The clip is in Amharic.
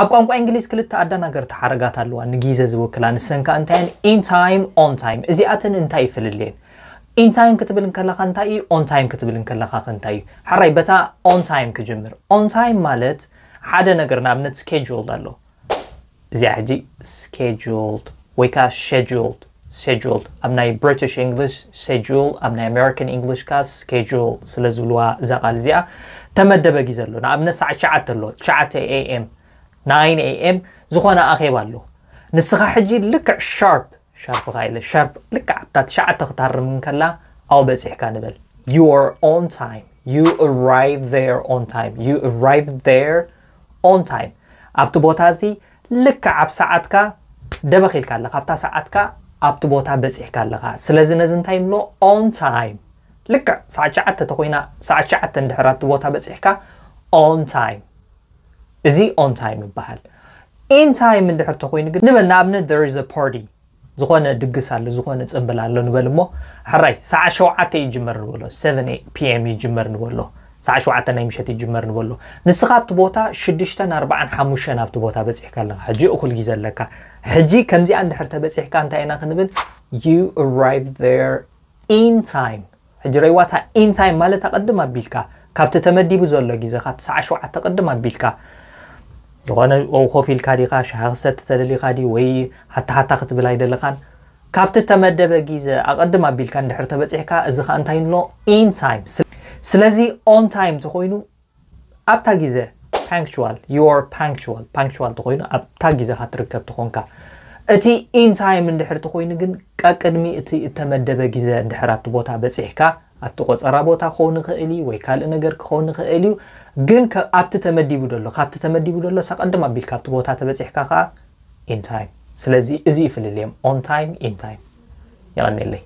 ኣብ ቋንቋ እንግሊዝ ክልተ ኣዳናገር ተሓረጋት ኣለዋ ንግዜ ዝውክላ ንስን እንታይን ኢንታይም ኦንታይም እዚኣተን እንታይ ይፍልልየን ኢንታይም ክትብል ከለካ እንታይ እዩ ኦንታይም ክትብል ከለካ እንታይ እዩ ሓራይ በታ ኦንታይም ክጅምር ኦንታይም ማለት ሓደ ነገር ንኣብነት ስኬጁልድ ኣሎ እዚኣ ሕጂ ስኬጁልድ ወይ ከዓ ሸጁልድ ሴጁልድ ኣብ ናይ ብሪትሽ እንግሊሽ ሴጁል ኣብ ናይ ኣሜሪካን እንግሊሽ ካ ስኬጁል ስለ ዝብልዋ ዘቓል እዚኣ ተመደበ ግዜ ኣሎ ንኣብነት ሰዕ ሸዓተ ኣሎ ሸዓተ ኤኤም ናይን ኤኤም ዝኾነ ኣኼባ ኣሎ ንስኻ ሕጂ ልክዕ ሻርፕ ሻርፕ ካ ኢለ ሻርፕ ልክዕ ኣታ ትሽዓተ ክታርም ንከላ ኣው በፂሕካ ንበል ዩ ኣር ኦን ታይም ዩ ኣራይቭ ር ኦን ታይም ዩ ኣራይቭ ር ኦን ታይም ኣብቲ ቦታ እዚ ልክዕ ኣብ ሰዓትካ ደበኺልካ ኣለካ ኣብታ ሰዓትካ ኣብቲ ቦታ በፂሕካ ኣለኻ ስለዚ ነዚ እንታይ ንብሎ ኦን ታይም ልክዕ ሰዓት ሸዓተ ተኮይና ሰዓት ሸዓተ እንድሕራ እቲ ቦታ በፂሕካ ኦን ታይም እዚ ኦን ታይም ይበሃል ኢን ታይም እንድሕር እንተኮይኑ ግን ንበል ንኣብነት ር ዝ ፓርቲ ዝኾነ ድግስ ኣሎ ዝኾነ ፅምብል ኣሎ ንበል እሞ ሓራይ ሰዓ ሸውዓተ ይጅመር ንበሎ 7 ፒኤም ይጅመር ንበሎ ሰዓ ሸውዓተ ናይ ምሸት ይጅመር ንበሎ ንስኻ ኣብቲ ቦታ 6 45 ኣብቲ ቦታ በፂሕካ ኣለካ ሕጂ እኩል ግዜ ኣለካ ሕጂ ከምዚኣ እንድሕር ተበፂሕካ እንታይ ኢና ክንብል ዩ ኣራይቭ ር ኢን ታይም ሕጂ ረይዋታ ኢን ታይም ማለት ኣቐድም ኣቢልካ ካብቲ ተመዲቡ ዘሎ ግዜ ካብቲ ሰዓ ሸውዓተ ቅድም ኣቢልካ زغنا وخوفي الكاريقا شخصة تدلقا دي وي حتى حتى قتبلا يدلقان كابت تمدى بجيزة أقدم بيلكان دحرتا بزيحكا إزخا أنتاين لو إن تايم سلازي أون تايم تخوينو أبتا جيزة punctual your punctual punctual تخوينو أبتا جيزة هتركب تخونكا أتي إن تايم من دحرتا خوينو قن كاكدمي أتي تمدى بجيزة دحرات بوتا بزيحكا ኣብቲ ቆፀራ ቦታ ክኸውን ይኽእል እዩ ወይ ካልእ ነገር ክኸውን ይኽእል እዩ ግን ኣብቲ ተመዲቡ ሎ ካብቲ ተመዲቡ ሎ ሳቐድም ኣቢል ካብቲ ቦታ ተበፂሕካ ከዓ ኢንታይም ስለዚ እዚ ይፍልል እዮም ኦን ታይም ኢንታይም ይቐኒለይ